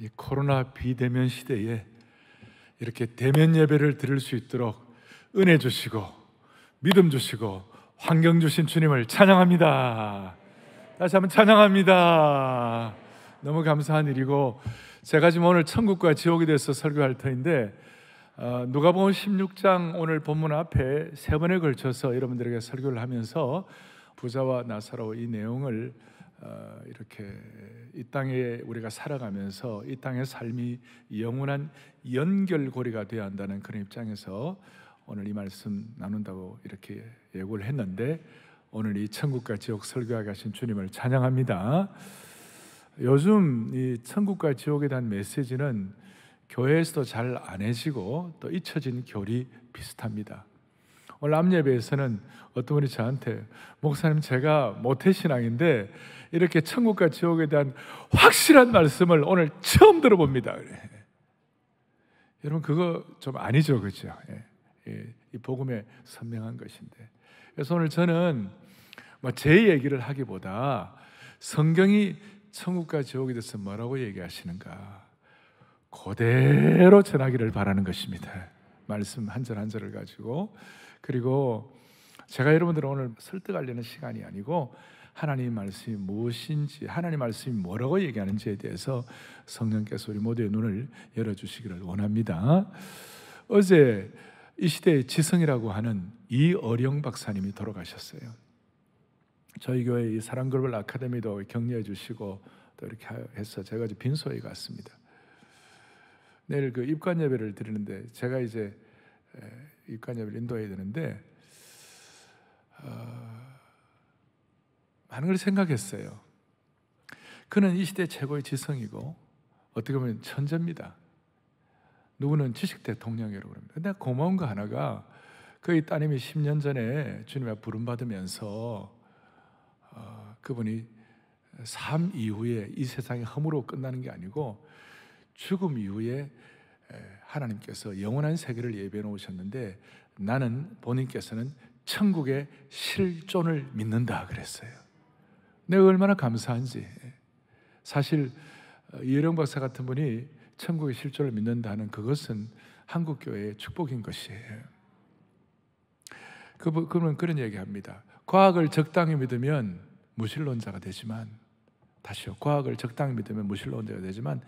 이 코로나 비대면 시대에 이렇게 대면 예배를 드릴 수 있도록 은혜 주시고 믿음 주시고 환경 주신 주님을 찬양합니다. 다시 한번 찬양합니다. 너무 감사한 일이고 제가 지금 오늘 천국과 지옥에 대해서 설교할 터인데 어, 누가복음 16장 오늘 본문 앞에 세 번에 걸쳐서 여러분들에게 설교를 하면서 부자와 나사로 이 내용을 어, 이렇게 이 땅에 우리가 살아가면서 이 땅의 삶이 영원한 연결고리가 되어야 한다는 그런 입장에서 오늘 이 말씀 나눈다고 이렇게 예고를 했는데 오늘 이 천국과 지옥 설교하게 하신 주님을 찬양합니다. 요즘 이 천국과 지옥에 대한 메시지는 교회에서도 잘 안 해지고 또 잊혀진 결이 비슷합니다. 오늘 암예배에서는 어떤 분이 저한테 목사님 제가 모태신앙인데 이렇게 천국과 지옥에 대한 확실한 말씀을 오늘 처음 들어봅니다. 여러분 그거 좀 아니죠, 그렇죠? 예, 예, 이복음에 선명한 것인데. 그래서 오늘 저는 뭐제 얘기를 하기보다 성경이 천국과 지옥에 대해서 뭐라고 얘기하시는가 그대로 전하기를 바라는 것입니다. 말씀 한 절 한 절을 가지고 그리고 제가 여러분들 오늘 설득하려는 시간이 아니고 하나님 의 말씀이 무엇인지 하나님 말씀이 뭐라고 얘기하는지에 대해서 성령께서 우리 모두의 눈을 열어주시기를 원합니다. 어제 이 시대의 지성이라고 하는 이어령 박사님이 돌아가셨어요. 저희 교회 이 사랑글벌 아카데미도 격려해 주시고 또 이렇게 해서 제가 이제 빈소에 갔습니다. 내일 그 입관 예배를 드리는데 제가 이제 입관 예배를 인도해야 되는데 어, 많은 걸 생각했어요. 그는 이 시대 최고의 지성이고 어떻게 보면 천재입니다. 누구는 지식 대통령이라고 합니다. 근데 고마운 거 하나가 그의 따님이 10년 전에 주님의 부름 받으면서 어, 그분이 삶 이후에 이 세상이 허무로 끝나는 게 아니고 죽음 이후에 하나님께서 영원한 세계를 예배해 놓으셨는데 나는 본인께서는 천국의 실존을 믿는다 그랬어요. 내가 얼마나 감사한지. 사실 어, 이혜령 박사 같은 분이 천국의 실조를 믿는다는 그것은 한국 교회의 축복인 것이에요. 그 그분은 그런 얘기합니다. 과학을 적당히 믿으면 무신론자가 되지만 다시요. 과학을 적당히 믿으면 무신론자가 되지만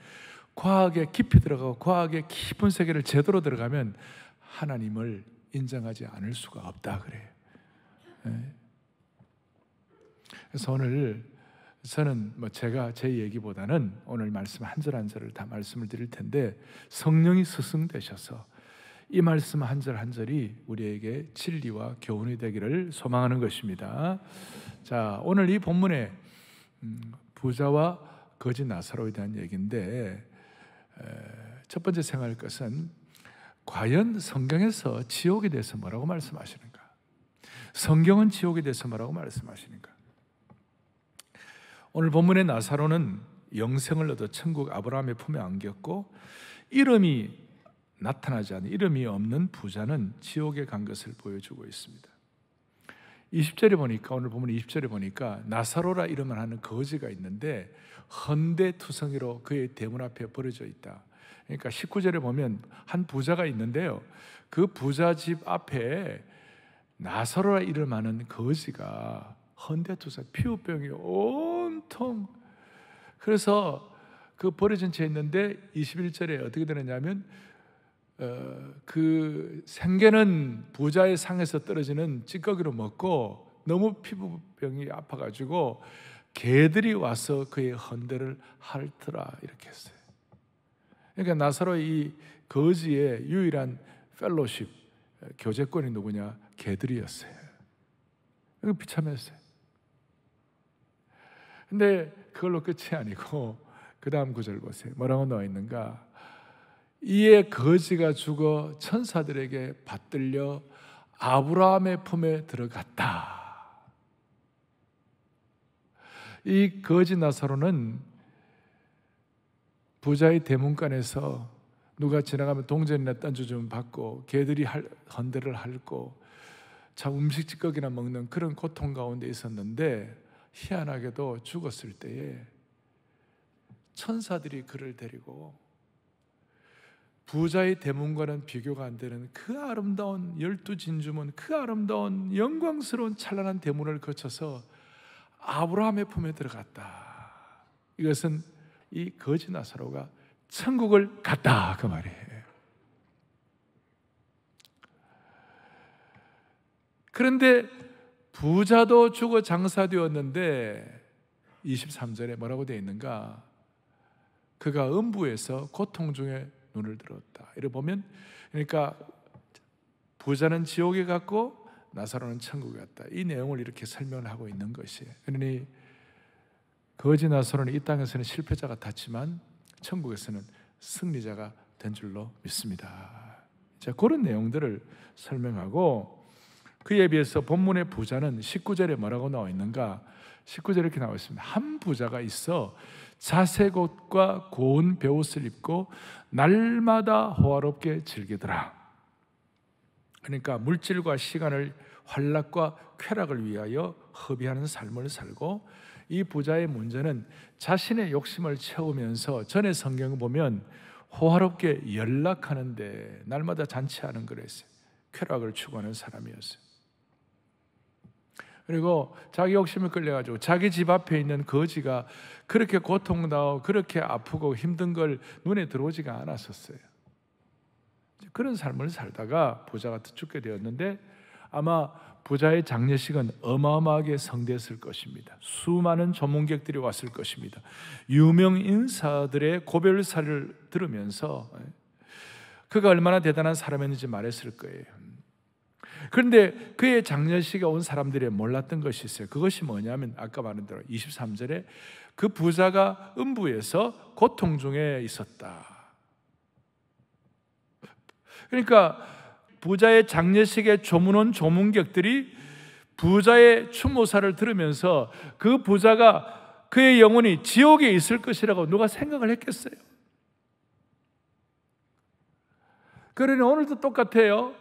과학에 깊이 들어가고 과학의 깊은 세계를 제대로 들어가면 하나님을 인정하지 않을 수가 없다 그래요. 예? 그래서 오늘 저는 뭐 제가 제 얘기보다는 오늘 말씀 한 절 한 절을 다 말씀을 드릴 텐데 성령이 스승되셔서 이 말씀 한 절 한 절이 우리에게 진리와 교훈이 되기를 소망하는 것입니다. 자, 오늘 이 본문에 음, 부자와 거지 나사로에 대한 얘기인데 첫 번째 생각할 것은 과연 성경에서 지옥에 대해서 뭐라고 말씀하시는가? 성경은 지옥에 대해서 뭐라고 말씀하시는가? 오늘 본문의 나사로는 영생을 얻어 천국 아브라함의 품에 안겼고 이름이 나타나지 않은 이름이 없는 부자는 지옥에 간 것을 보여주고 있습니다. 20절에 보니까 오늘 보면 20절에 보니까 나사로라 이름을 하는 거지가 있는데 헌데 투성이로 그의 대문 앞에 버려져 있다. 그러니까 19절에 보면 한 부자가 있는데요. 그 부자 집 앞에 나사로라 이름하는 거지가 헌데 투성 피부병이 오 고통. 그래서 그 버려진 채 있는데 21절에 어떻게 되느냐면 어, 그 생계는 부자의 상에서 떨어지는 찌꺼기로 먹고 너무 피부병이 아파가지고 개들이 와서 그의 헌대를 핥더라 이렇게 했어요. 그러니까 나사로 이 거지의 유일한 펠로십 어, 교제권이 누구냐 개들이었어요. 이거 비참했어요. 근데 그걸로 끝이 아니고 그 다음 구절 보세요. 뭐라고 나와 있는가? 이에 거지가 죽어 천사들에게 받들려 아브라함의 품에 들어갔다. 이 거지 나사로는 부자의 대문간에서 누가 지나가면 동전이나 딴주 좀 받고 개들이 할, 헌데를 핥고 참 음식 찌꺼기나 먹는 그런 고통 가운데 있었는데 희한하게도 죽었을 때에 천사들이 그를 데리고 부자의 대문과는 비교가 안 되는 그 아름다운 열두 진주문, 그 아름다운 영광스러운 찬란한 대문을 거쳐서 아브라함의 품에 들어갔다. 이것은 이 거지 나사로가 천국을 갔다 그 말이에요. 그런데 부자도 죽어 장사되었는데 23절에 뭐라고 되어 있는가? 그가 음부에서 고통 중에 눈을 들었다. 이를 보면 그러니까 부자는 지옥에 갔고 나사로는 천국에 갔다. 이 내용을 이렇게 설명을 하고 있는 것이 그러니 거지 나사로는 이 땅에서는 실패자가 탔지만 천국에서는 승리자가 된 줄로 믿습니다. 자, 그런 내용들을 설명하고 그에 비해서 본문의 부자는 19절에 뭐라고 나와 있는가? 19절에 이렇게 나와 있습니다. 한 부자가 있어 자색 옷과 고운 배옷을 입고 날마다 호화롭게 즐기더라. 그러니까 물질과 시간을 환락과 쾌락을 위하여 허비하는 삶을 살고 이 부자의 문제는 자신의 욕심을 채우면서 전에 성경을 보면 호화롭게 연락하는데 날마다 잔치하는 그랬어요. 쾌락을 추구하는 사람이었어요. 그리고 자기 욕심을 끌려가지고 자기 집 앞에 있는 거지가 그렇게 고통나고 그렇게 아프고 힘든 걸 눈에 들어오지가 않았었어요. 그런 삶을 살다가 부자가 죽게 되었는데 아마 부자의 장례식은 어마어마하게 성대했을 것입니다. 수많은 전문객들이 왔을 것입니다. 유명 인사들의 고별사를 들으면서 예, 그가 얼마나 대단한 사람이었는지 말했을 거예요. 그런데 그의 장례식에 온 사람들이 몰랐던 것이 있어요. 그것이 뭐냐면 아까 말한 대로 23절에 그 부자가 음부에서 고통 중에 있었다. 그러니까 부자의 장례식에 조문온 조문객들이 부자의 추모사를 들으면서 그 부자가 그의 영혼이 지옥에 있을 것이라고 누가 생각을 했겠어요? 그러니 오늘도 똑같아요.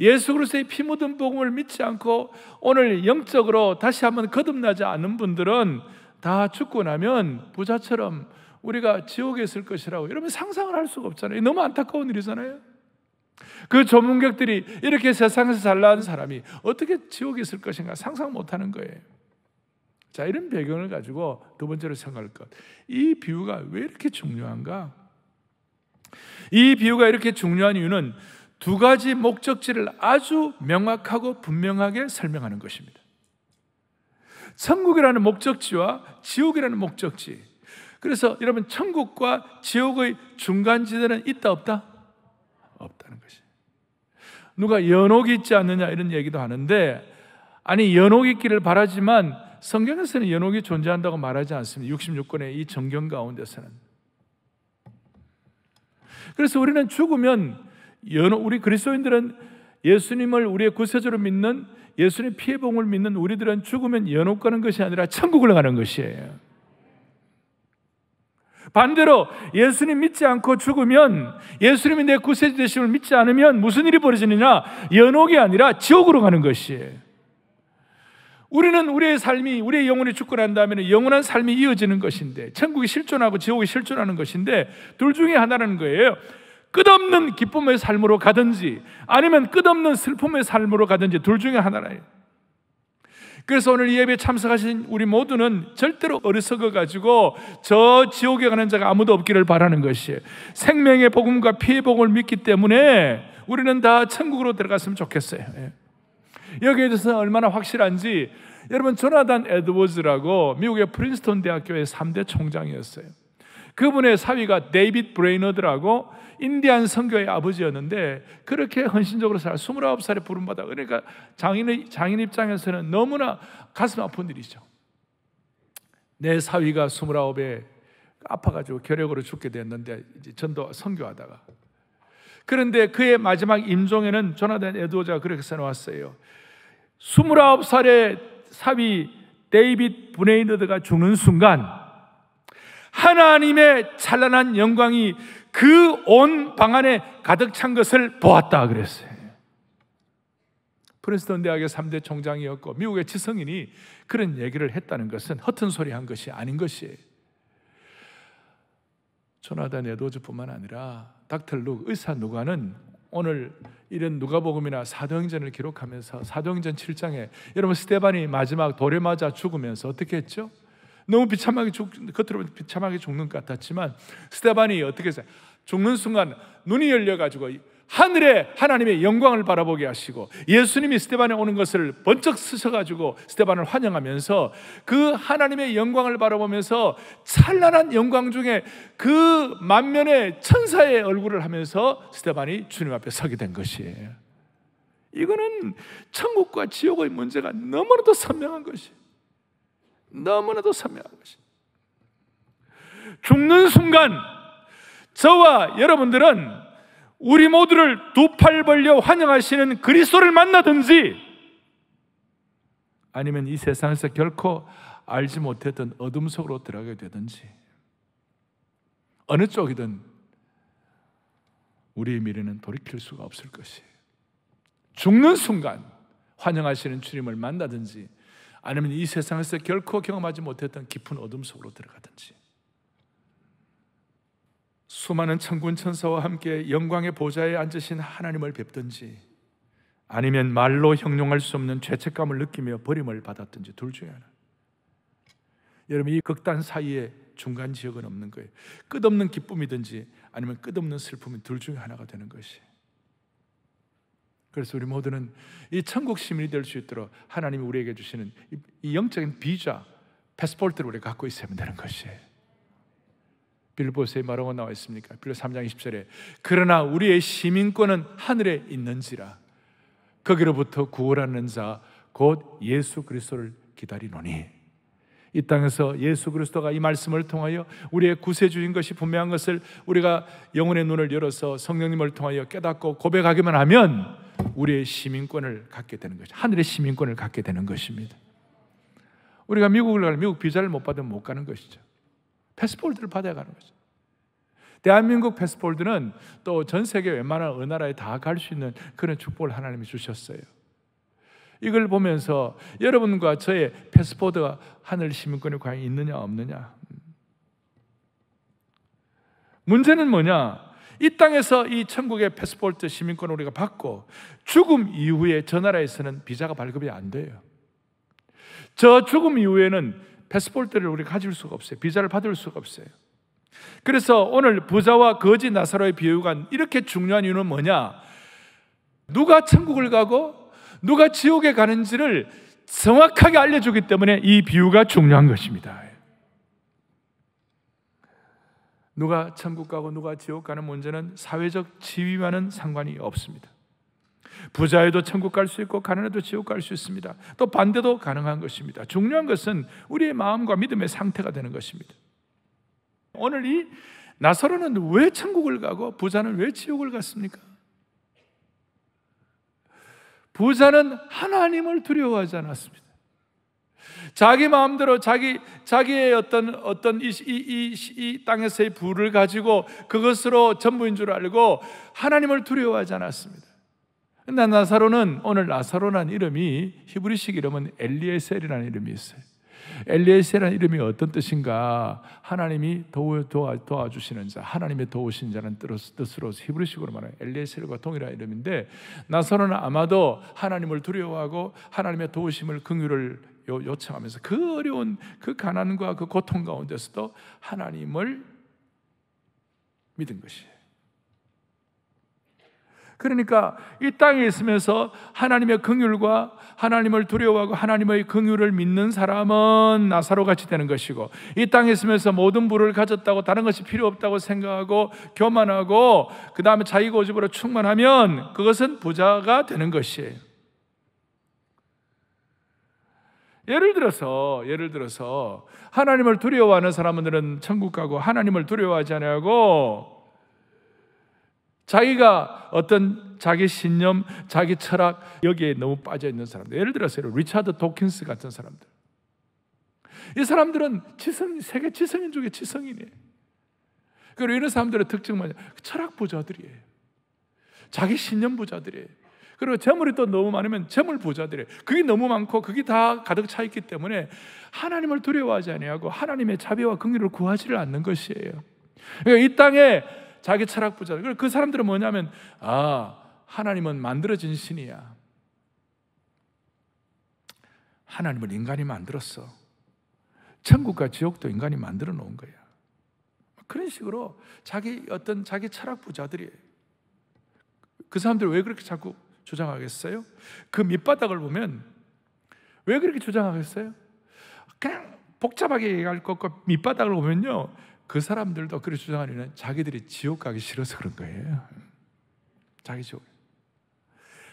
예수 그리스도의 피 묻은 복음을 믿지 않고 오늘 영적으로 다시 한번 거듭나지 않는 분들은 다 죽고 나면 부자처럼 우리가 지옥에 있을 것이라고 여러분 상상을 할 수가 없잖아요. 너무 안타까운 일이잖아요. 그 전문객들이 이렇게 세상에서 잘나온 사람이 어떻게 지옥에 있을 것인가 상상 못하는 거예요. 자 이런 배경을 가지고 두 번째로 생각할 것. 이 비유가 왜 이렇게 중요한가? 이 비유가 이렇게 중요한 이유는 두 가지 목적지를 아주 명확하고 분명하게 설명하는 것입니다. 천국이라는 목적지와 지옥이라는 목적지. 그래서 여러분, 천국과 지옥의 중간지대는 있다, 없다? 없다는 것이. 누가 연옥이 있지 않느냐 이런 얘기도 하는데, 아니, 연옥이 있기를 바라지만 성경에서는 연옥이 존재한다고 말하지 않습니다. 66권의 이 정경 가운데서는. 그래서 우리는 죽으면 우리 그리스도인들은 예수님을 우리의 구세주로 믿는 예수님 피해봉을 믿는 우리들은 죽으면 연옥 가는 것이 아니라 천국을 가는 것이에요. 반대로 예수님 믿지 않고 죽으면 예수님이 내 구세주 되심을 믿지 않으면 무슨 일이 벌어지느냐? 연옥이 아니라 지옥으로 가는 것이에요. 우리는 우리의 삶이 우리의 영혼이 죽고 난 다음에는 영원한 삶이 이어지는 것인데 천국이 실존하고 지옥이 실존하는 것인데 둘 중에 하나라는 거예요. 끝없는 기쁨의 삶으로 가든지 아니면 끝없는 슬픔의 삶으로 가든지 둘 중에 하나라요. 그래서 오늘 이 예배에 참석하신 우리 모두는 절대로 어리석어 가지고 저 지옥에 가는 자가 아무도 없기를 바라는 것이 생명의 복음과 피해 복음을 믿기 때문에 우리는 다 천국으로 들어갔으면 좋겠어요. 예. 여기에 대해서 얼마나 확실한지 여러분 조나단 에드워즈라고 미국의 프린스턴 대학교의 3대 총장이었어요. 그분의 사위가 데이빗 브레이너드라고 인디안 선교의 아버지였는데 그렇게 헌신적으로 살아 29살에 부름받아 그러니까 장인의 장인 입장에서는 너무나 가슴 아픈 일이죠. 내 사위가 29에 아파가지고 결핵으로 죽게 됐는데 이제 전도 선교하다가 그런데 그의 마지막 임종에는 전나된 에드워즈가 그렇게 써놓았어요. 29살에 사위 데이빗 브네이너드가 죽는 순간 하나님의 찬란한 영광이 그온방 안에 가득 찬 것을 보았다 그랬어요. 프린스턴 대학의 3대 총장이었고 미국의 지성인이 그런 얘기를 했다는 것은 허튼 소리 한 것이 아닌 것이에요. 조나단 에도즈뿐만 아니라 닥터 룩 의사 누가는 오늘 이런 누가복음이나 사도행전을 기록하면서 사도행전 7장에 여러분 스테반이 마지막 돌에 맞아 죽으면서 어떻게 했죠? 너무 비참하게 죽, 겉으로 비참하게 죽는 것 같았지만 스테반이 어떻게 해서 죽는 순간 눈이 열려가지고 하늘에 하나님의 영광을 바라보게 하시고 예수님이 스테반에 오는 것을 번쩍 쓰셔가지고 스테반을 환영하면서 그 하나님의 영광을 바라보면서 찬란한 영광 중에 그만면에 천사의 얼굴을 하면서 스테반이 주님 앞에 서게 된 것이에요. 이거는 천국과 지옥의 문제가 너무나도 선명한 것이에요. 너무나도 선명한 것입니다. 죽는 순간 저와 여러분들은 우리 모두를 두 팔 벌려 환영하시는 그리스도를 만나든지 아니면 이 세상에서 결코 알지 못했던 어둠 속으로 들어가게 되든지 어느 쪽이든 우리의 미래는 돌이킬 수가 없을 것이 죽는 순간 환영하시는 주님을 만나든지 아니면 이 세상에서 결코 경험하지 못했던 깊은 어둠 속으로 들어가든지 수많은 천군 천사와 함께 영광의 보좌에 앉으신 하나님을 뵙든지 아니면 말로 형용할 수 없는 죄책감을 느끼며 버림을 받았든지 둘 중에 하나. 여러분 이 극단 사이에 중간 지역은 없는 거예요. 끝없는 기쁨이든지 아니면 끝없는 슬픔이 둘 중에 하나가 되는 것이. 그래서 우리 모두는 이 천국 시민이 될 수 있도록 하나님이 우리에게 주시는 이 영적인 비자, 패스포트를 우리가 갖고 있으면되는 것이에요. 빌보스에 말하고 나와 있습니까? 빌보 3장 20절에 그러나 우리의 시민권은 하늘에 있는지라 거기로부터 구원하는 자 곧 예수 그리스도를 기다리노니 이 땅에서 예수 그리스도가 이 말씀을 통하여 우리의 구세주인 것이 분명한 것을 우리가 영혼의 눈을 열어서 성령님을 통하여 깨닫고 고백하기만 하면 우리의 시민권을 갖게 되는 것이 하늘의 시민권을 갖게 되는 것입니다. 우리가 미국을 가면 미국 비자를 못 받으면 못 가는 것이죠. 패스포드를 받아야 가는 거죠. 대한민국 패스포드는또 전 세계 웬만한 어느 나라에 다 갈 수 있는 그런 축복을 하나님이 주셨어요. 이걸 보면서 여러분과 저의 패스포드가 하늘 시민권이 과연 있느냐 없느냐 문제는 뭐냐? 이 땅에서 이 천국의 패스포트 시민권을 우리가 받고 죽음 이후에 저 나라에서는 비자가 발급이 안 돼요. 저 죽음 이후에는 패스포트를 우리가 가질 수가 없어요. 비자를 받을 수가 없어요. 그래서 오늘 부자와 거지 나사로의 비유가 이렇게 중요한 이유는 뭐냐? 누가 천국을 가고 누가 지옥에 가는지를 정확하게 알려주기 때문에 이 비유가 중요한 것입니다. 누가 천국 가고 누가 지옥 가는 문제는 사회적 지위와는 상관이 없습니다. 부자에도 천국 갈 수 있고 가난해도 지옥 갈 수 있습니다. 또 반대도 가능한 것입니다. 중요한 것은 우리의 마음과 믿음의 상태가 되는 것입니다. 오늘 이 나사로는 왜 천국을 가고 부자는 왜 지옥을 갔습니까? 부자는 하나님을 두려워하지 않았습니다. 자기 마음대로 자기 자기의 어떤 어떤 이 이이 이, 땅에서의 부를 가지고 그것으로 전부인 줄 알고 하나님을 두려워하지 않았습니다. 근데 나사로는 오늘 나사로란 이름이 히브리식 이름은 엘리에셀이라는 이름이었어요. 엘리에셀이라는 이름이 어떤 뜻인가? 하나님이 도 도와, 도와주시는 자, 하나님의 도우신 자는 뜻으로 히브리식으로 말해요. 엘리에셀과 동일한 이름인데 나사로는 아마도 하나님을 두려워하고 하나님의 도우심을 긍휼을 요청하면서 그 어려운 그 가난과 그 고통 가운데서도 하나님을 믿은 것이에요. 그러니까 이 땅에 있으면서 하나님의 긍휼과 하나님을 두려워하고 하나님의 긍휼을 믿는 사람은 나사로 같이 되는 것이고 이 땅에 있으면서 모든 부를 가졌다고 다른 것이 필요 없다고 생각하고 교만하고 그다음에 자기 고집으로 충만하면 그것은 부자가 되는 것이에요. 예를 들어서 예를 들어서 하나님을 두려워하는 사람들은 천국 가고 하나님을 두려워하지 않냐고 자기가 어떤 자기 신념, 자기 철학 여기에 너무 빠져 있는 사람들. 예를 들어서 리차드 도킨스 같은 사람들. 이 사람들은 지성 세계 지성인 중에 지성인이에요. 그리고 이런 사람들의 특징 은 뭐냐? 철학 부자들이에요. 자기 신념 부자들이에요. 그리고 재물이 또 너무 많으면 재물 부자들이 그게 너무 많고 그게 다 가득 차 있기 때문에 하나님을 두려워하지 아니하고 하나님의 자비와 긍휼을 구하지를 않는 것이에요. 그러니까 이 땅에 자기 철학 부자. 들그 사람들은 뭐냐면 아 하나님은 만들어진 신이야. 하나님을 인간이 만들었어. 천국과 지옥도 인간이 만들어 놓은 거야. 그런 식으로 자기 어떤 자기 철학 부자들이 그 사람들 왜 그렇게 자꾸 주장하겠어요? 그 밑바닥을 보면 왜 그렇게 주장하겠어요? 그냥 복잡하게 얘기할 것과 밑바닥을 보면요. 그 사람들도 그렇게 주장하려는 자기들이 지옥 가기 싫어서 그런 거예요. 자기 지옥.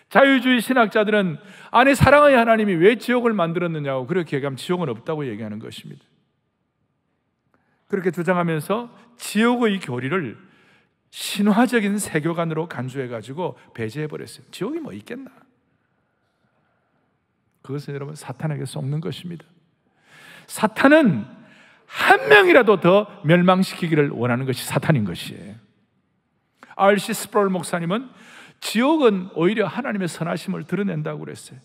자유주의 신학자들은 아니 사랑의 하나님이 왜 지옥을 만들었느냐고 그렇게 얘기하면 지옥은 없다고 얘기하는 것입니다. 그렇게 주장하면서 지옥의 교리를 신화적인 세교관으로 간주해가지고 배제해버렸어요. 지옥이 뭐 있겠나? 그것은 여러분 사탄에게 속는 것입니다. 사탄은 한 명이라도 더 멸망시키기를 원하는 것이 사탄인 것이에요. RC 스프롤 목사님은 지옥은 오히려 하나님의 선하심을 드러낸다고 그랬어요.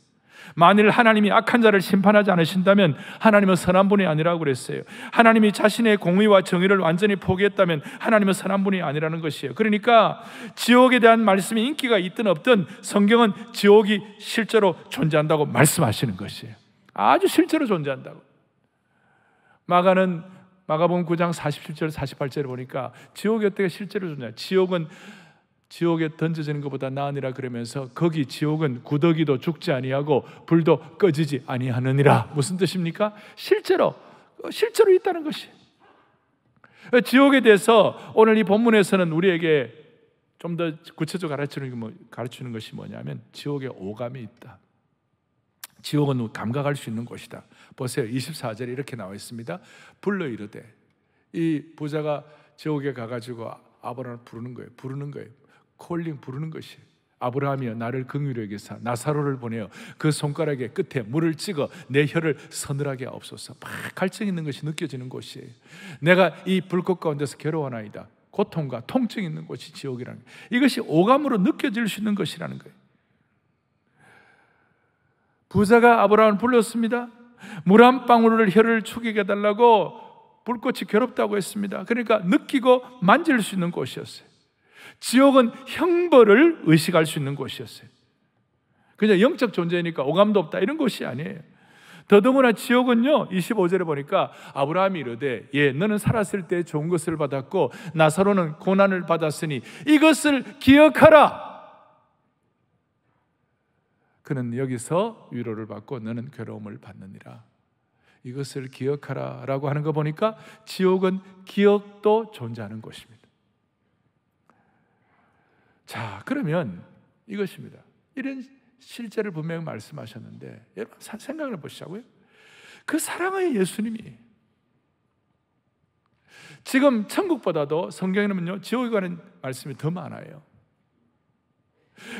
만일 하나님이 악한 자를 심판하지 않으신다면 하나님은 선한 분이 아니라고 그랬어요. 하나님이 자신의 공의와 정의를 완전히 포기했다면 하나님은 선한 분이 아니라는 것이에요. 그러니까 지옥에 대한 말씀이 인기가 있든 없든 성경은 지옥이 실제로 존재한다고 말씀하시는 것이에요. 아주 실제로 존재한다고. 마가는 마가복음 9장 47절 48절을 보니까 지옥이 어떻게 실제로 존재해? 지옥은 지옥에 던져지는 것보다 나으니라 그러면서 거기 지옥은 구더기도 죽지 아니하고 불도 꺼지지 아니하느니라 무슨 뜻입니까? 실제로 실제로 있다는 것이 지옥에 대해서 오늘 이 본문에서는 우리에게 좀 더 구체적으로 뭐, 가르치는, 것이 뭐냐면 지옥에 오감이 있다. 지옥은 감각할 수 있는 곳이다. 보세요. 24절에 이렇게 나와 있습니다. 불러 이르되 이 부자가 지옥에 가가지고 아브라함을 부르는 거예요. 부르는 거예요. 콜링 부르는 것이에요. 아브라함이여 나를 긍휼히 여기사 나사로를 보내어 그 손가락의 끝에 물을 찍어 내 혀를 서늘하게 없옵소서막 갈증 있는 것이 느껴지는 곳이에요 내가 이 불꽃 가운데서 괴로워하나이다 고통과 통증 있는 곳이 지옥이라는 거예요. 이것이 오감으로 느껴질 수 있는 것이라는 거예요 부자가 아브라함을 불렀습니다 물 한 방울을 혀를 축이게 달라고 불꽃이 괴롭다고 했습니다 그러니까 느끼고 만질 수 있는 곳이었어요 지옥은 형벌을 의식할 수 있는 곳이었어요. 그냥 영적 존재니까 오감도 없다 이런 곳이 아니에요. 더더구나 지옥은요, 25절에 보니까 아브라함이 이르되, 예, 너는 살았을 때 좋은 것을 받았고, 나사로는 고난을 받았으니 이것을 기억하라! 그는 여기서 위로를 받고 너는 괴로움을 받느니라. 이것을 기억하라 라고 하는 거 보니까 지옥은 기억도 존재하는 곳입니다. 자, 그러면 이것입니다. 이런 실제를 분명히 말씀하셨는데, 여러분 생각을 보시자고요. 그 사랑의 예수님이 지금 천국보다도 성경에는요, 지옥에 관한 말씀이 더 많아요.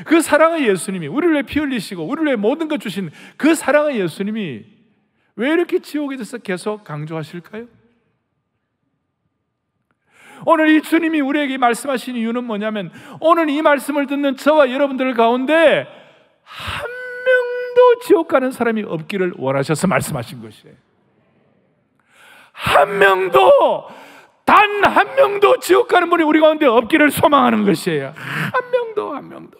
그 사랑의 예수님이 우리를 위해 피 흘리시고 우리를 위해 모든 것 주신 그 사랑의 예수님이 왜 이렇게 지옥에 대해서 계속 강조하실까요? 오늘 이 주님이 우리에게 말씀하신 이유는 뭐냐면 오늘 이 말씀을 듣는 저와 여러분들 가운데 한 명도 지옥 가는 사람이 없기를 원하셔서 말씀하신 것이에요. 한 명도 단 한 명도 지옥 가는 분이 우리 가운데 없기를 소망하는 것이에요. 한 명도 한 명도.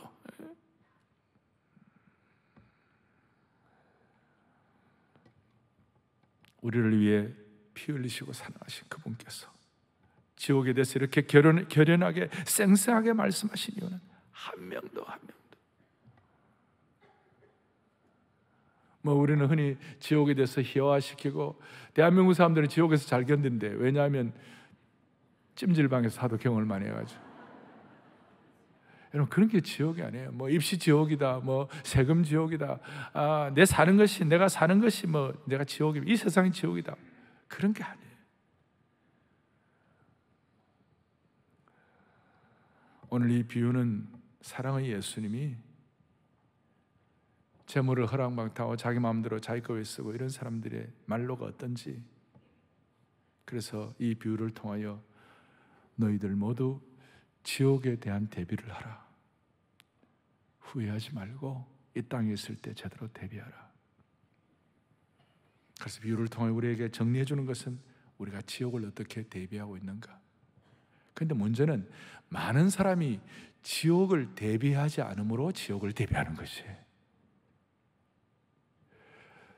우리를 위해 피 흘리시고 사랑하신 그분께서 지옥에 대해서 이렇게 결연, 결연하게 생생하게 말씀하신 이유는 한 명도 한 명도 뭐 우리는 흔히 지옥에 대해서 희화시키고 대한민국 사람들은 지옥에서 잘 견딘대 왜냐하면 찜질방에서 사도 경험을 많이 해가지고 여러분 그런 게 지옥이 아니에요. 뭐 입시 지옥이다, 뭐 세금 지옥이다, 아내 사는 것이 내가 사는 것이 뭐 내가 지옥이 이 세상이 지옥이다 그런 게 아니에요. 오늘 이 비유는 사랑의 예수님이 재물을 허락망타고 자기 마음대로 자기 거에 쓰고 이런 사람들의 말로가 어떤지 그래서 이 비유를 통하여 너희들 모두 지옥에 대한 대비를 하라. 후회하지 말고 이 땅에 있을 때 제대로 대비하라. 그래서 비유를 통해 우리에게 정리해 주는 것은 우리가 지옥을 어떻게 대비하고 있는가. 그런데 문제는 많은 사람이 지옥을 대비하지 않으므로 지옥을 대비하는 것이에요.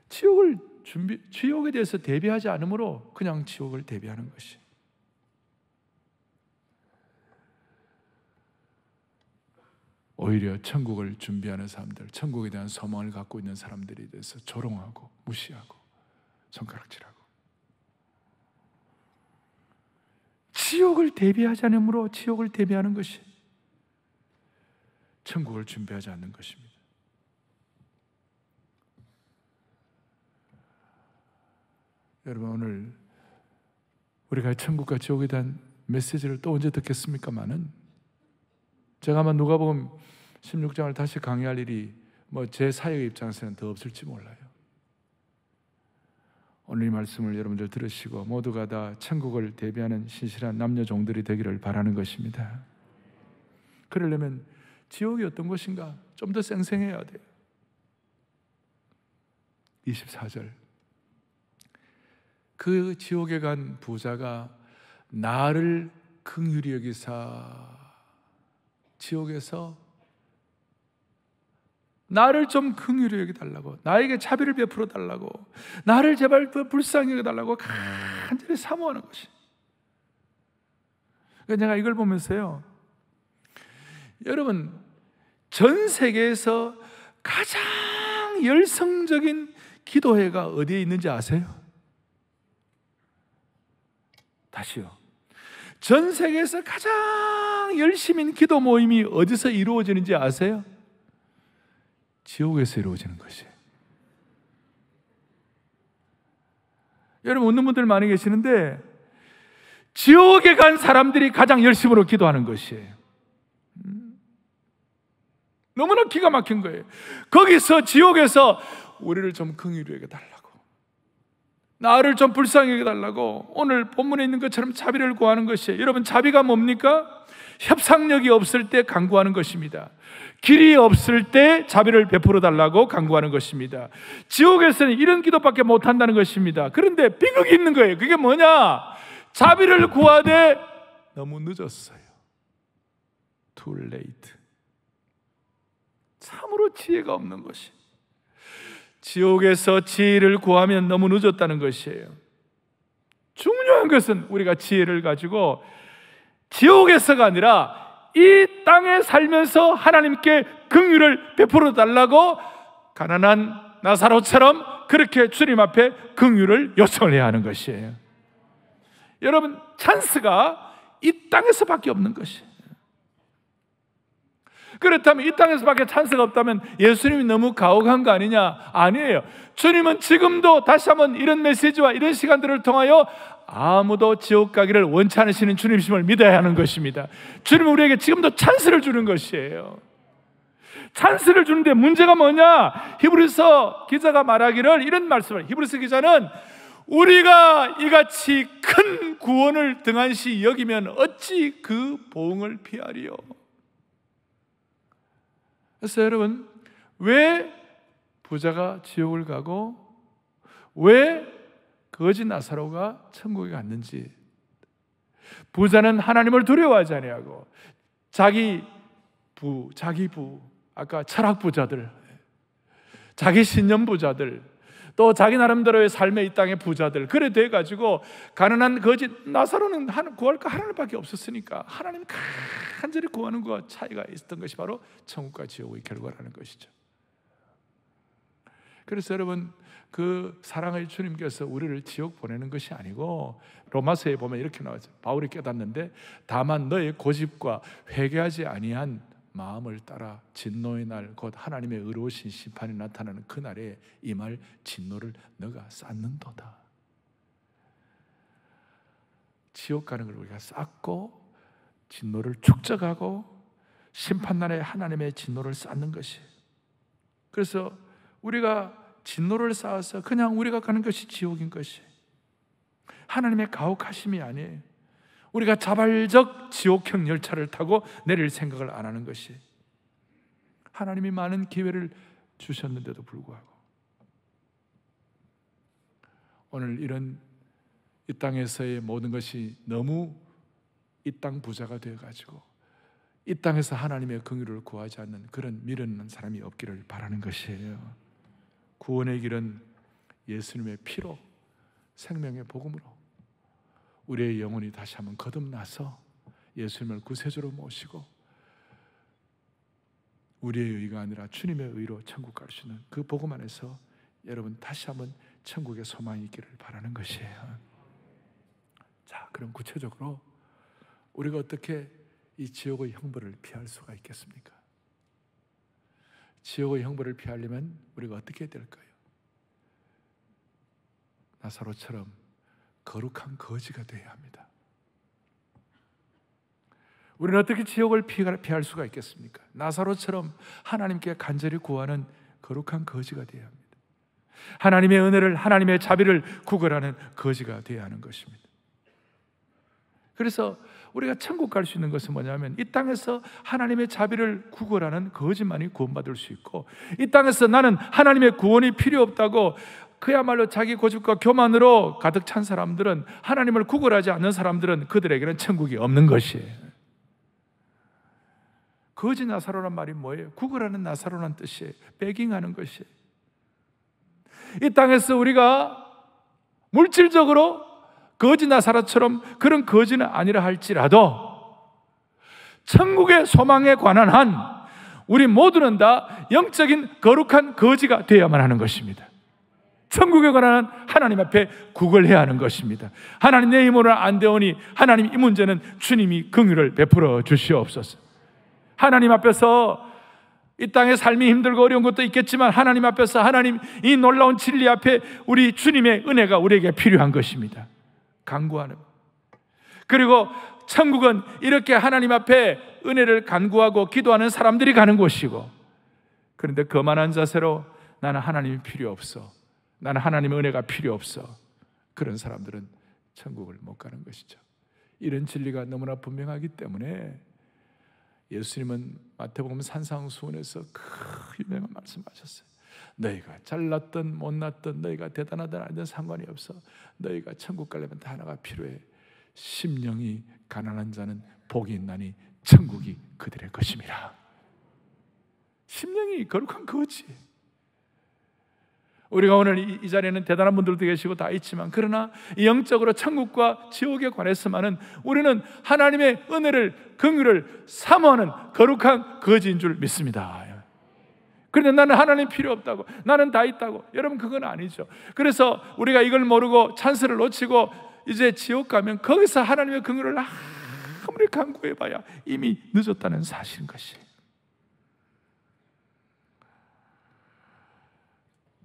지옥을 준비, 지옥에 대해서 대비하지 않으므로 그냥 지옥을 대비하는 것이. 오히려 천국을 준비하는 사람들, 천국에 대한 소망을 갖고 있는 사람들에 대해서 조롱하고 무시하고 손가락질하고 지옥을 대비하지 않으므로 지옥을 대비하는 것이 천국을 준비하지 않는 것입니다. 여러분 오늘 우리가 천국과 지옥에 대한 메시지를 또 언제 듣겠습니까마는 제가 아마 누가복음 16장을 다시 강의할 일이 뭐 제 사역 입장에서는 더 없을지 몰라요. 오늘 이 말씀을 여러분들 들으시고 모두가 다 천국을 대비하는 신실한 남녀 종들이 되기를 바라는 것입니다. 그러려면 지옥이 어떤 것인가 좀 더 생생해야 돼요. 24절. 그 지옥에 간 부자가 나를 긍휼히 여기사 지옥에서 나를 좀 긍휼히 여기달라고 나에게 자비를 베풀어 달라고 나를 제발 불쌍히 여기달라고 간절히 사모하는 것이 그가 그러니까 이걸 보면서요 여러분 전 세계에서 가장 열성적인 기도회가 어디에 있는지 아세요? 다시요. 전 세계에서 가장 열심인 기도 모임이 어디서 이루어지는지 아세요? 지옥에서 이루어지는 것이. 여러분 웃는 분들 많이 계시는데 지옥에 간 사람들이 가장 열심으로 기도하는 것이요 음. 너무나 기가 막힌 거예요. 거기서 지옥에서 우리를 좀 긍휼히 여 달라고. 나를 좀 불쌍히 여 달라고. 오늘 본문에 있는 것처럼 자비를 구하는 것이에요. 여러분 자비가 뭡니까? 협상력이 없을 때 강구하는 것입니다. 길이 없을 때 자비를 베풀어 달라고 강구하는 것입니다. 지옥에서는 이런 기도밖에 못 한다는 것입니다. 그런데 비극이 있는 거예요. 그게 뭐냐? 자비를 구하되 너무 늦었어요. Too late. 참으로 지혜가 없는 것이. 지옥에서 지혜를 구하면 너무 늦었다는 것이에요. 중요한 것은 우리가 지혜를 가지고 지옥에서가 아니라 이 땅에 살면서 하나님께 긍휼을 베풀어 달라고 가난한 나사로처럼 그렇게 주님 앞에 긍휼을 요청해야 하는 것이에요. 여러분 찬스가 이 땅에서밖에 없는 것이에요. 그렇다면 이 땅에서밖에 찬스가 없다면 예수님이 너무 가혹한 거 아니냐? 아니에요. 주님은 지금도 다시 한번 이런 메시지와 이런 시간들을 통하여 아무도 지옥 가기를 원치 않으시는 주님심을 믿어야 하는 것입니다. 주님은 우리에게 지금도 찬스를 주는 것이에요. 찬스를 주는데 문제가 뭐냐? 히브리서 기자가 말하기를 이런 말씀을 히브리서 기자는 우리가 이같이 큰 구원을 등한시 여기면 어찌 그 보응을 피하리요? 그래서 여러분, 왜 부자가 지옥을 가고 왜 거지 나사로가 천국에 갔는지 부자는 하나님을 두려워하지 아니하고 자기 부, 자기 부, 아까 철학 부자들, 자기 신념 부자들, 또 자기 나름대로의 삶의 이 땅의 부자들 그래 돼 가지고 가난한 거짓 나사로는 구할 거 하나님밖에 없었으니까 하나님 간절히 구하는 것과 차이가 있었던 것이 바로 천국과 지옥의 결과라는 것이죠. 그래서 여러분 그 사랑의 주님께서 우리를 지옥 보내는 것이 아니고 로마서에 보면 이렇게 나와있어요. 바울이 깨닫는데 다만 너의 고집과 회개하지 아니한 마음을 따라 진노의 날 곧 하나님의 의로우신 심판이 나타나는 그날에 이 말 진노를 너가 쌓는도다. 지옥 가는 걸 우리가 쌓고 진노를 축적하고 심판날에 하나님의 진노를 쌓는 것이 그래서 우리가 진노를 쌓아서 그냥 우리가 가는 것이 지옥인 것이 하나님의 가혹하심이 아니에요. 우리가 자발적 지옥형 열차를 타고 내릴 생각을 안 하는 것이 하나님이 많은 기회를 주셨는데도 불구하고 오늘 이런 이 땅에서의 모든 것이 너무 이 땅 부자가 되어 가지고 이 땅에서 하나님의 긍휼을 구하지 않는 그런 미련한 사람이 없기를 바라는 것이에요. 구원의 길은 예수님의 피로 생명의 복음으로 우리의 영혼이 다시 한번 거듭나서 예수님을 구세주로 모시고 우리의 의가 아니라 주님의 의로 천국 갈 수 있는 그 복음 안에서 여러분 다시 한번 천국의 소망이 있기를 바라는 것이에요. 자, 그럼 구체적으로 우리가 어떻게 이 지옥의 형벌을 피할 수가 있겠습니까? 지옥의 형벌을 피하려면 우리가 어떻게 해야 될까요? 나사로처럼 거룩한 거지가 되어야 합니다. 우리는 어떻게 지옥을 피할 수가 있겠습니까? 나사로처럼 하나님께 간절히 구하는 거룩한 거지가 되어야 합니다. 하나님의 은혜를, 하나님의 자비를 구걸하는 거지가 되어야 하는 것입니다. 그래서 우리가 천국 갈 수 있는 것은 뭐냐면 이 땅에서 하나님의 자비를 구걸하는 거짓만이 구원받을 수 있고 이 땅에서 나는 하나님의 구원이 필요 없다고 그야말로 자기 고집과 교만으로 가득 찬 사람들은 하나님을 구걸하지 않는 사람들은 그들에게는 천국이 없는 것이에요. 거지 나사로란 말이 뭐예요? 구걸하는 나사로란 뜻이에요. 배깅하는 것이에요. 이 땅에서 우리가 물질적으로 거지 나사로처럼 그런 거지는 아니라 할지라도 천국의 소망에 관한 한 우리 모두는 다 영적인 거룩한 거지가 되어야만 하는 것입니다. 천국에 관한 하나님 앞에 구걸해야 하는 것입니다. 하나님 내 힘으로 안 되오니 하나님 이 문제는 주님이 긍휼을 베풀어 주시옵소서. 하나님 앞에서 이 땅에 삶이 힘들고 어려운 것도 있겠지만 하나님 앞에서 하나님 이 놀라운 진리 앞에 우리 주님의 은혜가 우리에게 필요한 것입니다. 간구하는 그리고 천국은 이렇게 하나님 앞에 은혜를 간구하고 기도하는 사람들이 가는 곳이고 그런데 거만한 자세로 나는 하나님이 필요 없어. 나는 하나님의 은혜가 필요 없어. 그런 사람들은 천국을 못 가는 것이죠. 이런 진리가 너무나 분명하기 때문에 예수님은 마태복음 산상수원에서그 유명한 말씀하셨어요. 너희가 잘났든 못났든 너희가 대단하든 아니든 상관이 없어. 너희가 천국 가려면 다 하나가 필요해. 심령이 가난한 자는 복이 있나니 천국이 그들의 것입니다. 심령이 거룩한 그거지. 우리가 오늘 이, 이 자리에는 대단한 분들도 계시고 다 있지만 그러나 영적으로 천국과 지옥에 관해서만은 우리는 하나님의 은혜를 긍휼을 사모하는 거룩한 거지인 줄 믿습니다. 그런데 나는 하나님 필요 없다고. 나는 다 있다고. 여러분, 그건 아니죠. 그래서 우리가 이걸 모르고 찬스를 놓치고 이제 지옥 가면 거기서 하나님의 긍휼을 아무리 간구해봐야 이미 늦었다는 사실인 것이에요.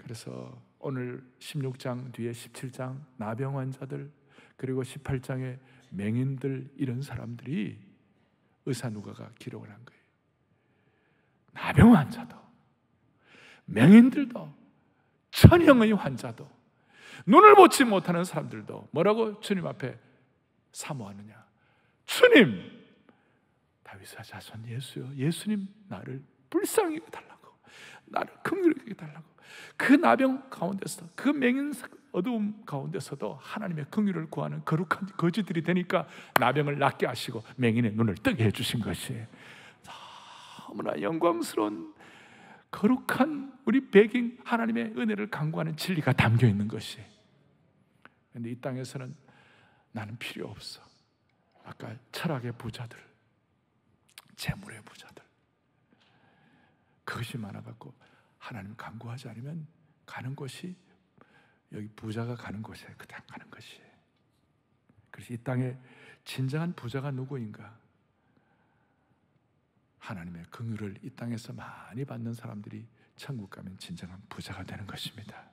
그래서 오늘 16장 뒤에 17장 나병 환자들 그리고 18장에 맹인들 이런 사람들이 의사 누가가 기록을 한 거예요. 나병 환자도 맹인들도 천형의 환자도 눈을 보지 못하는 사람들도 뭐라고 주님 앞에 사모하느냐? 주님 다윗의 자손 예수여 예수님 나를 불쌍히 여달라고 나를 긍휼히 여달라고 그 나병 가운데서 도그 맹인 어두움 가운데서도 하나님의 긍휼을 구하는 거룩한 거지들이 되니까 나병을 낫게 하시고 맹인의 눈을 뜨게 해 주신 것이 너무나 영광스러운 거룩한 우리 백인 하나님의 은혜를 강구하는 진리가 담겨 있는 것이. 근데 이 땅에서는 나는 필요 없어. 아까 철학의 부자들, 재물의 부자들. 그것이 많아갖고 하나님 간구하지 않으면 가는 곳이 여기 부자가 가는 곳에 그냥 가는 것이. 그래서 이 땅에 진정한 부자가 누구인가? 하나님의 긍휼을 이 땅에서 많이 받는 사람들이 천국 가면 진정한 부자가 되는 것입니다.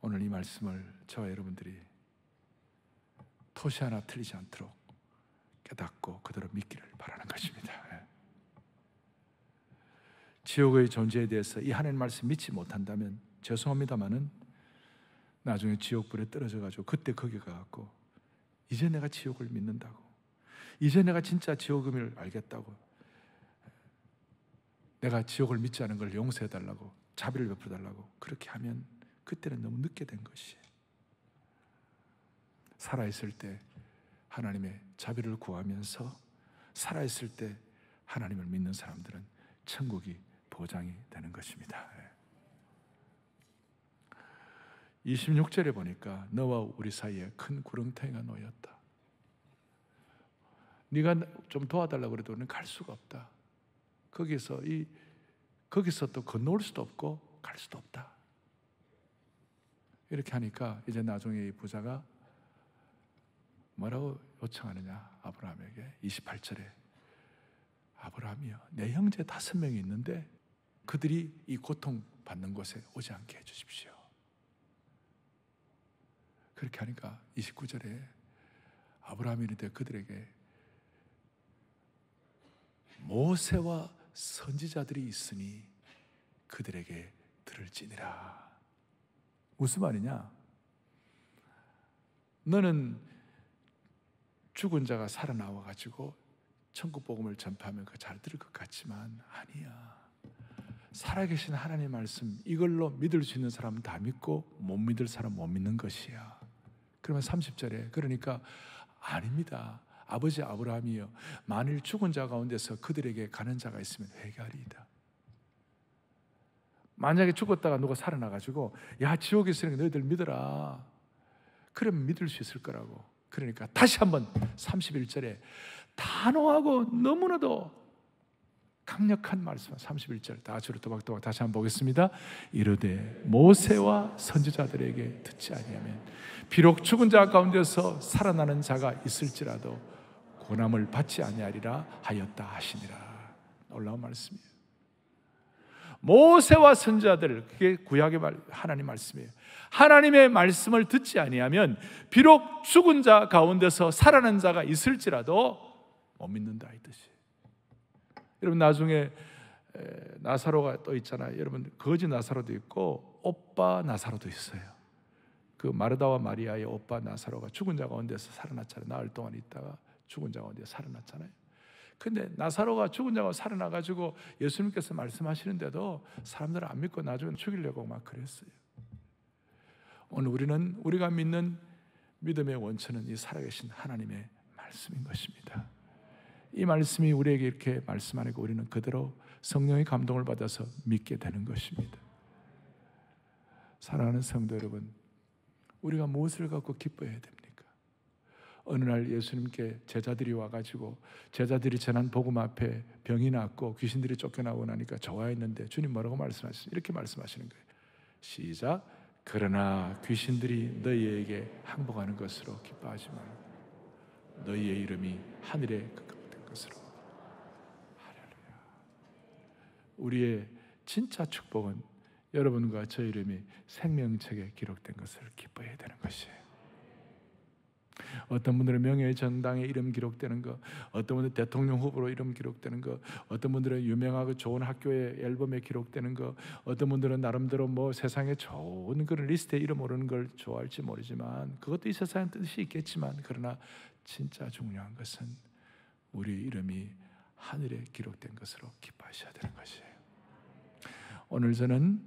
오늘 이 말씀을 저와 여러분들이 토시 하나 틀리지 않도록 깨닫고 그대로 믿기를 바라는 것입니다. 예. 지옥의 존재에 대해서 이 하나님 말씀 믿지 못한다면 죄송합니다만은 나중에 지옥불에 떨어져 가지고 그때 거기 가갖고 이제 내가 지옥을 믿는다고 이제 내가 진짜 지옥음을 알겠다고 내가 지옥을 믿지 않은 걸 용서해 달라고 자비를 베풀어 달라고 그렇게 하면 그때는 너무 늦게 된 것이 살아 있을 때 하나님의 자비를 구하면서 살아있을 때 하나님을 믿는 사람들은 천국이 보장이 되는 것입니다. 26절에 예. 보니까 너와 우리 사이에 큰 구렁텅이가 놓였다. 네가 좀 도와달라고 그래도 우리는 갈 수가 없다. 거기서 이 거기서 또 건너올 수도 없고 갈 수도 없다. 이렇게 하니까 이제 나중에 이 부자가 뭐라고 요청하느냐 아브라함에게 28절에 아브라함이여 내 형제 다섯 명이 있는데 그들이 이 고통 받는 곳에 오지 않게 해주십시오. 그렇게 하니까 29절에 아브라함이 이르되 그들에게 모세와 선지자들이 있으니 그들에게 들을지니라. 무슨 말이냐? 너는 죽은 자가 살아나와 가지고 천국 복음을 전파하면 그 잘 들을 것 같지만 아니야. 살아계신 하나님 말씀 이걸로 믿을 수 있는 사람은 다 믿고 못 믿을 사람 은못 믿는 것이야. 그러면 30절에 그러니까 아닙니다. 아버지 아브라함이여 만일 죽은 자 가운데서 그들에게 가는 자가 있으면 회개하리이다. 만약에 죽었다가 누가 살아나 가지고 야 지옥에 있으니까 너희들 믿어라. 그럼 믿을 수 있을 거라고. 그러니까 다시 한번 31절에 단호하고 너무나도 강력한 말씀 31절 다 주로 또박또박 다시 한 번 보겠습니다 이르되 모세와 선지자들에게 듣지 아니하면 비록 죽은 자 가운데서 살아나는 자가 있을지라도 고남을 받지 아니하리라 하였다 하시니라 놀라운 말씀이에요 모세와 선자들 그게 구약의 하나님 말씀이에요. 하나님의 말씀을 듣지 아니하면 비록 죽은 자 가운데서 살아난 자가 있을지라도 못 믿는다 이 뜻이. 여러분 나중에 나사로가 또 있잖아요. 여러분 거지 나사로도 있고 오빠 나사로도 있어요. 그 마르다와 마리아의 오빠 나사로가 죽은 자 가운데서 살아났잖아요. 나흘 동안 있다가 죽은 자 가운데 살아났잖아요. 근데 나사로가 죽은 자가 살아나가지고 예수님께서 말씀하시는데도 사람들 을안 믿고 나중에 죽이려고 막 그랬어요. 오늘 우리는 우리가 믿는 믿음의 원천은 이 살아계신 하나님의 말씀인 것입니다. 이 말씀이 우리에게 이렇게 말씀하니까 우리는 그대로 성령의 감동을 받아서 믿게 되는 것입니다. 사랑하는 성도 여러분, 우리가 무엇을 갖고 기뻐해야 됩니까? 어느 날 예수님께 제자들이 와가지고 제자들이 전한 복음 앞에 병이 났고 귀신들이 쫓겨나고 나니까 저와 있는데 주님 뭐라고 말씀하시죠? 이렇게 말씀하시는 거예요. 시작. 그러나 귀신들이 너희에게 항복하는 것으로 기뻐하지 말라. 너희의 이름이 하늘에刻급된 것으로. 할렐루야. 우리의 진짜 축복은 여러분과 저 이름이 생명책에 기록된 것을 기뻐해야 되는 것이에요. 어떤 분들은 명예의 전당에 이름 기록되는 것, 어떤 분들은 대통령 후보로 이름 기록되는 것, 어떤 분들은 유명하고 좋은 학교의 앨범에 기록되는 것, 어떤 분들은 나름대로 뭐 세상에 좋은 그런 리스트에 이름 오르는 걸 좋아할지 모르지만 그것도 이세상의 뜻이 있겠지만 그러나 진짜 중요한 것은 우리 이름이 하늘에 기록된 것으로 기뻐하셔야 되는 것이에요. 오늘 저는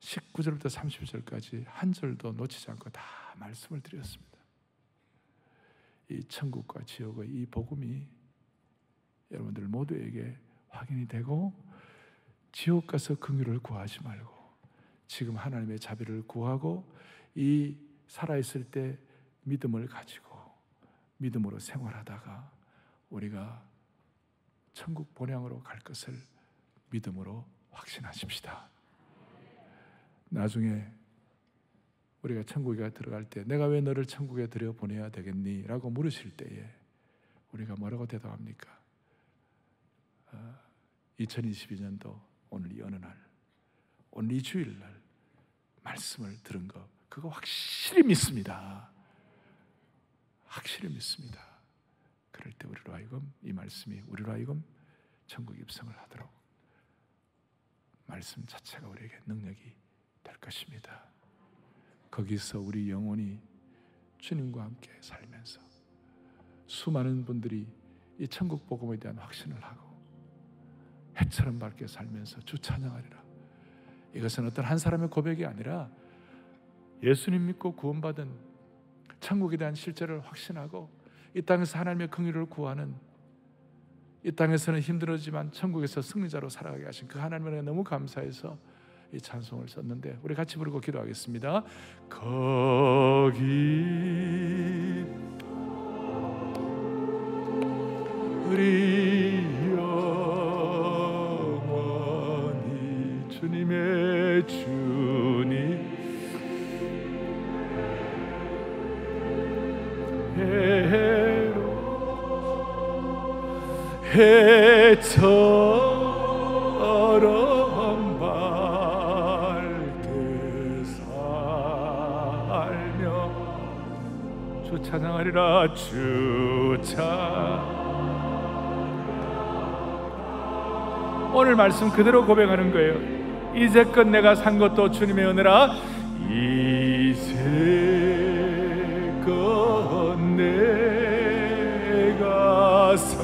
19절부터 30절까지 한 절도 놓치지 않고 다 말씀을 드렸습니다. 이 천국과 지옥의 이 복음이 여러분들 모두에게 확인이 되고 지옥 가서 긍휼을 구하지 말고 지금 하나님의 자비를 구하고 이 살아 있을 때 믿음을 가지고 믿음으로 생활하다가 우리가 천국 본향으로 갈 것을 믿음으로 확신하십시다. 나중에 우리가 천국에 들어갈 때 내가 왜 너를 천국에 들여 보내야 되겠니? 라고 물으실 때에 우리가 뭐라고 대답합니까? 2022년도 아, 오늘 이 어느 날 오늘 이 주일날 말씀을 들은 것 그거 확실히 믿습니다. 확실히 믿습니다. 그럴 때 우리로 하여금 이 말씀이 우리로 하여금 천국 입성을 하도록 말씀 자체가 우리에게 능력이 될 것입니다. 거기서 우리 영혼이 주님과 함께 살면서 수많은 분들이 이 천국 복음에 대한 확신을 하고 해처럼 밝게 살면서 주 찬양하리라. 이것은 어떤 한 사람의 고백이 아니라 예수님 믿고 구원받은 천국에 대한 실제를 확신하고 이 땅에서 하나님의 긍휼을 구하는 이 땅에서는 힘들어지만 천국에서 승리자로 살아가게 하신 그 하나님을 너무 감사해서 이 찬송을 썼는데 우리 같이 부르고 기도하겠습니다. 거기 우리 영원히 주님의 주 해로 해처 찬양하리라 주 찬. 오늘 말씀 그대로 고백하는 거예요. 이제껏 내가 산 것도 주님의 은혜라. 이제껏 내가 산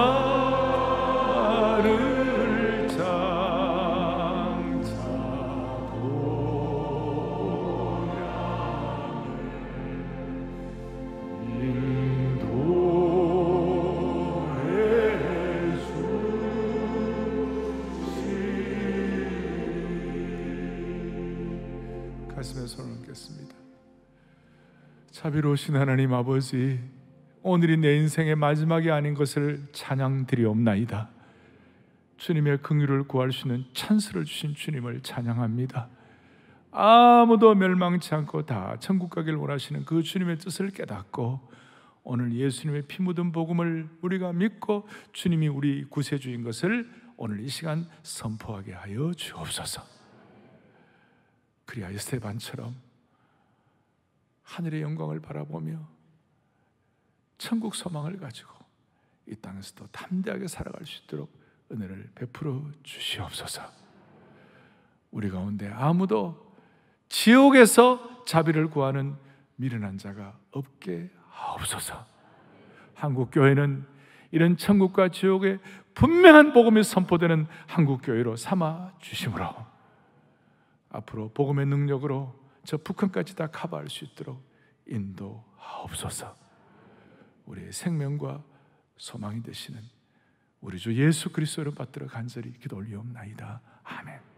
자비로우신 하나님 아버지, 오늘이 내 인생의 마지막이 아닌 것을 찬양드리옵나이다. 주님의 긍휼을 구할 수 있는 찬스를 주신 주님을 찬양합니다. 아무도 멸망치 않고 다 천국 가길 원하시는 그 주님의 뜻을 깨닫고 오늘 예수님의 피 묻은 복음을 우리가 믿고 주님이 우리 구세주인 것을 오늘 이 시간 선포하게 하여 주옵소서. 그리하여 스테반처럼 하늘의 영광을 바라보며 천국 소망을 가지고 이 땅에서도 담대하게 살아갈 수 있도록 은혜를 베풀어 주시옵소서. 우리 가운데 아무도 지옥에서 자비를 구하는 미련한 자가 없게 하옵소서. 한국 교회는 이런 천국과 지옥의 분명한 복음이 선포되는 한국 교회로 삼아 주심으로 앞으로 복음의 능력으로 저 북한까지 다 커버할 수 있도록 인도하옵소서. 우리의 생명과 소망이 되시는 우리 주 예수 그리스도를 받들어 간절히 기도 올리옵나이다. 아멘.